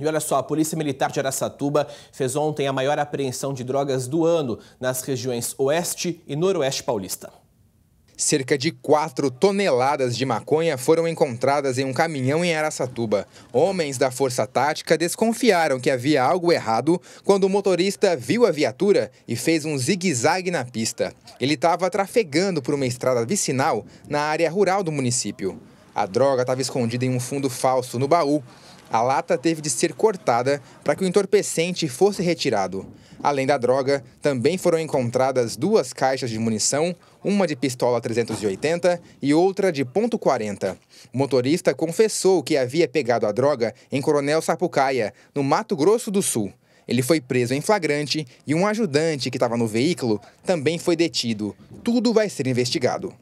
E olha só, a Polícia Militar de Araçatuba fez ontem a maior apreensão de drogas do ano nas regiões Oeste e Noroeste paulista. Cerca de 4 toneladas de maconha foram encontradas em um caminhão em Araçatuba. Homens da Força Tática desconfiaram que havia algo errado quando o motorista viu a viatura e fez um zigue-zague na pista. Ele estava trafegando por uma estrada vicinal na área rural do município. A droga estava escondida em um fundo falso no baú a lata teve de ser cortada para que o entorpecente fosse retirado. Além da droga, também foram encontradas duas caixas de munição, uma de pistola 380 e outra de .40. O motorista confessou que havia pegado a droga em Coronel Sapucaia, no Mato Grosso do Sul. Ele foi preso em flagrante e um ajudante que estava no veículo também foi detido. Tudo vai ser investigado.